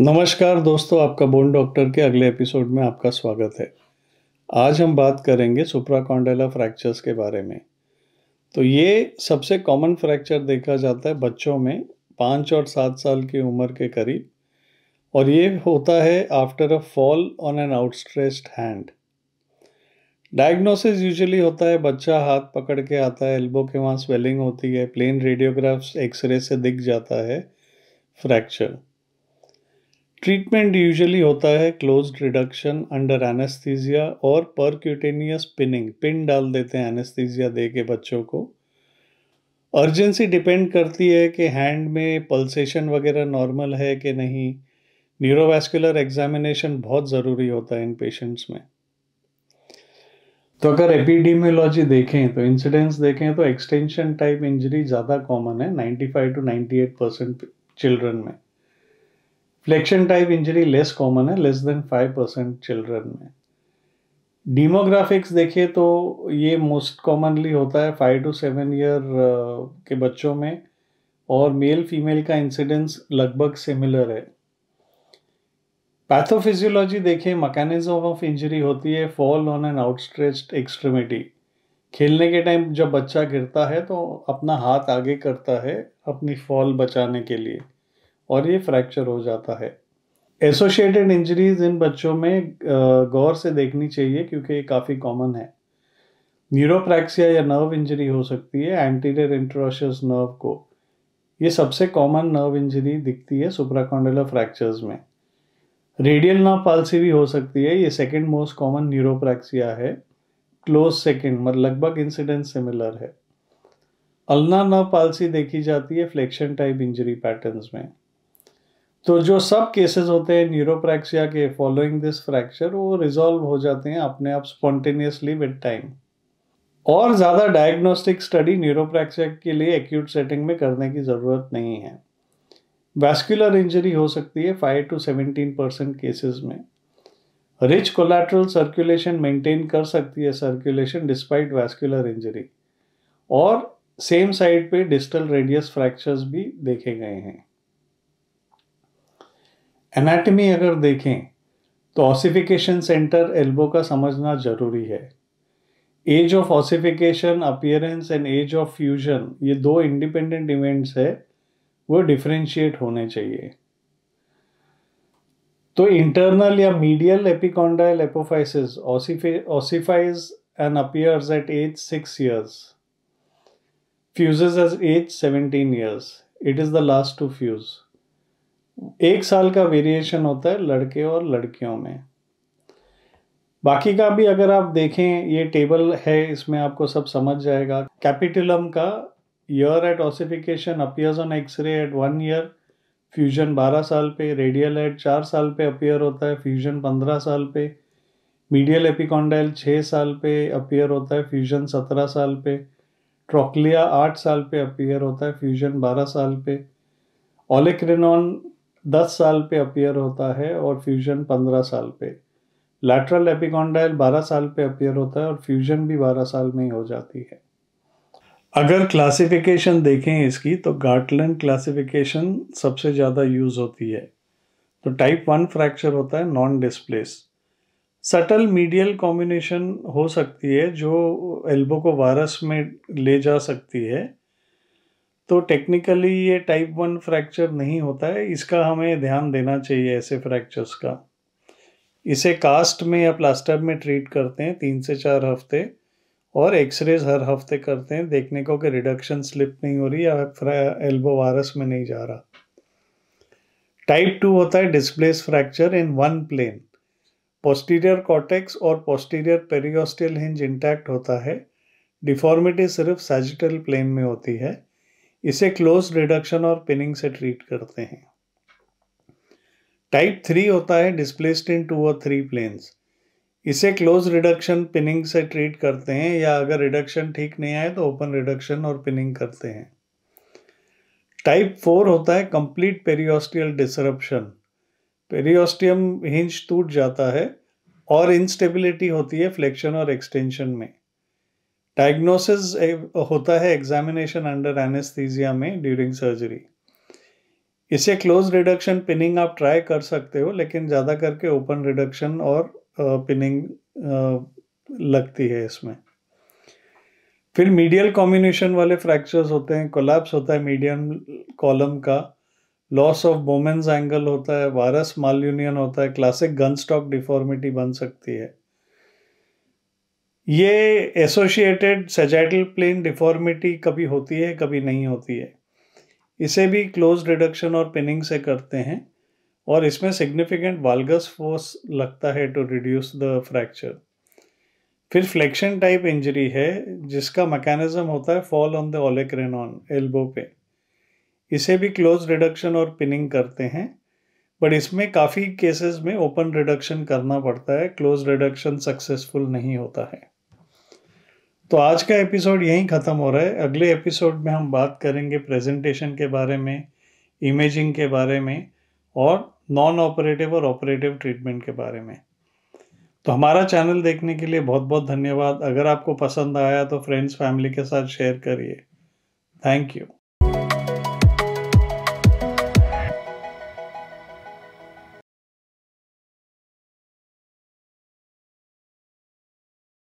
नमस्कार दोस्तों आपका बोन डॉक्टर के अगले एपिसोड में आपका स्वागत है आज हम बात करेंगे सुप्राकॉन्डला फ्रैक्चर्स के बारे में तो ये सबसे कॉमन फ्रैक्चर देखा जाता है बच्चों में पाँच और सात साल की उम्र के करीब और ये होता है after a fall on an outstretched hand diagnosis usually होता है बच्चा हाथ पकड़ के आता है एल्बो के वहाँ स्वेलिंग होती है प्लेन रेडियोग्राफ्स एक्सरे से दिख जाता है फ्रैक्चर ट्रीटमेंट यूजुअली होता है क्लोज रिडक्शन अंडर एनेस्थीजिया और परक्यूटेनियस पिनिंग पिन डाल देते हैं एनेस्थीजिया दे के बच्चों को अर्जेंसी डिपेंड करती है कि हैंड में पल्सेशन वगैरह नॉर्मल है कि नहीं न्यूरोवैस्कुलर एग्जामिनेशन बहुत ज़रूरी होता है इन पेशेंट्स में तो अगर एपिडीमियोलॉजी देखें तो इंसिडेंस देखें तो एक्सटेंशन टाइप इंजरी ज़्यादा कॉमन है 95 टू 98 परसेंट चिल्ड्रन में flexion type injury less common है लेस देन 5 परसेंट चिल्ड्रन में डीमोग्राफिक्स देखिए तो ये मोस्ट कॉमनली होता है फाइव टू सेवन ईयर के बच्चों में और मेल फीमेल का इंसिडेंस लगभग सिमिलर है पैथोफिजियोलॉजी देखें मकैनिज्म ऑफ इंजरी होती है fall on an outstretch extremity खेलने के टाइम जब बच्चा गिरता है तो अपना हाथ आगे करता है अपनी फॉल बचाने के लिए और ये फ्रैक्चर हो जाता है एसोशिएटेड इंजरीज इन बच्चों में गौर से देखनी चाहिए क्योंकि ये काफ़ी कॉमन है न्यूरोप्रैक्सिया या नर्व इंजरी हो सकती है एंटीरियर इंट्रोशियस नर्व को ये सबसे कॉमन नर्व इंजरी दिखती है सुप्राकॉन्डुलर फ्रैक्चर्स में रेडियल नाव पालसी भी हो सकती है ये सेकेंड मोस्ट कॉमन न्यूरोप्रैक्सिया है क्लोज सेकेंड मतलब लगभग इंसिडेंट सिमिलर है अलना नाव पालसी देखी जाती है फ्लेक्शन टाइप इंजरी पैटर्न्स में तो जो सब केसेस होते हैं न्यूरोप्रैक्सिया के फॉलोइंग दिस फ्रैक्चर वो रिजॉल्व हो जाते हैं अपने आप स्पॉन्टेनियसली विद टाइम और ज़्यादा डायग्नोस्टिक स्टडी न्यूरोप्रैक्सिया के लिए एक्यूट सेटिंग में करने की ज़रूरत नहीं है वैस्कुलर इंजरी हो सकती है five to seventeen percent cases में रिच कोलेट्रल सर्कुलेशन मेंटेन कर सकती है सर्कुलेशन डिस्पाइट वैस्कुलर इंजरी और सेम साइड पे डिस्टल रेडियस फ्रैक्चर्स भी देखे गए हैं एनाटमी अगर देखें तो ऑसिफिकेशन सेंटर एल्बो का समझना जरूरी है age of ossification appearance and age of fusion ये दो इंडिपेंडेंट इवेंट्स है वो डिफ्रेंशिएट होने चाहिए तो इंटरनल या medial epicondyle apophysis ossifies and appears at age six years fuses age age seventeen years it is the last to fuse एक साल का वेरिएशन होता है लड़के और लड़कियों में बाकी का भी अगर आप देखें ये टेबल है इसमें आपको सब समझ जाएगा कैपिटलम का year at ossification appears on x-ray at one year fusion बारह साल पे रेडियल एट चार साल पे अपियर होता है फ्यूजन पंद्रह साल पे मीडियल एपिकॉन्डाइल छः साल पे अपियर होता है फ्यूजन सत्रह साल पे ट्रोकलिया आठ साल पे अपियर होता है फ्यूजन बारह साल पे ऑलिक्रिनॉन दस साल पे अपियर होता है और फ्यूजन पंद्रह साल पे लैटरल एपिकॉन्डाइल बारह साल पे अपियर होता है और फ्यूजन भी बारह साल में ही हो जाती है अगर क्लासिफिकेशन देखें इसकी तो गार्टलैंड क्लासिफिकेशन सबसे ज़्यादा यूज़ होती है तो टाइप वन फ्रैक्चर होता है non displace subtle medial combination हो सकती है जो एल्बो को वायरस में ले जा सकती है तो टेक्निकली ये टाइप वन फ्रैक्चर नहीं होता है इसका हमें ध्यान देना चाहिए ऐसे फ्रैक्चर्स का इसे कास्ट में या प्लास्टर में ट्रीट करते हैं तीन से चार हफ्ते और एक्सरेज हर हफ्ते करते हैं देखने को कि रिडक्शन स्लिप नहीं हो रही या एल्बो वायरस में नहीं जा रहा टाइप टू होता है displace fracture in one plane posterior cortex और पोस्टीरियर पेरियोस्टियल हिंज इंटैक्ट होता है डिफॉर्मिटी सिर्फ सैजिटल प्लेन में होती है इसे क्लोज रिडक्शन और पिनिंग से ट्रीट करते हैं टाइप थ्री होता है डिस्प्लेस्ड इन टू और थ्री प्लेन्स इसे क्लोज रिडक्शन पिनिंग से ट्रीट करते हैं या अगर रिडक्शन ठीक नहीं आए तो ओपन रिडक्शन और पिनिंग करते हैं टाइप फोर होता है complete periosteal disruption periosteum hinge टूट जाता है और इंस्टेबिलिटी होती है फ्लेक्शन और एक्सटेंशन में डायग्नोसिस होता है एग्जामिनेशन अंडर एनेस्थीजिया में ड्यूरिंग सर्जरी इसे क्लोज रिडक्शन पिनिंग आप ट्राई कर सकते हो लेकिन ज़्यादा करके ओपन रिडक्शन और पिनिंग लगती है इसमें फिर मीडियल कॉम्बिनेशन वाले फ्रैक्चर्स होते हैं कोलैप्स होता है मीडियम कॉलम का लॉस ऑफ बोमेंस एंगल होता है वायरस माल यूनियन होता है क्लासिक गन स्टॉक डिफॉर्मिटी बन सकती है ये एसोसिएटेड सेजाइटल प्लेन डिफॉर्मिटी कभी होती है कभी नहीं होती है इसे भी क्लोज रिडक्शन और पिनिंग से करते हैं और इसमें सिग्निफिकेंट वाल्गस फोर्स लगता है टू रिड्यूस द फ्रैक्चर फिर फ्लेक्शन टाइप इंजरी है जिसका मैकेनिज्म होता है fall on the olecranon elbow पे इसे भी क्लोज रिडक्शन और पिनिंग करते हैं बट इसमें काफ़ी केसेस में ओपन रिडक्शन करना पड़ता है क्लोज रिडक्शन सक्सेसफुल नहीं होता है तो आज का एपिसोड यहीं ख़त्म हो रहा है अगले एपिसोड में हम बात करेंगे प्रेजेंटेशन के बारे में इमेजिंग के बारे में और नॉन ऑपरेटिव और ऑपरेटिव ट्रीटमेंट के बारे में तो हमारा चैनल देखने के लिए बहुत बहुत धन्यवाद अगर आपको पसंद आया तो फ्रेंड्स फैमिली के साथ शेयर करिए थैंक यू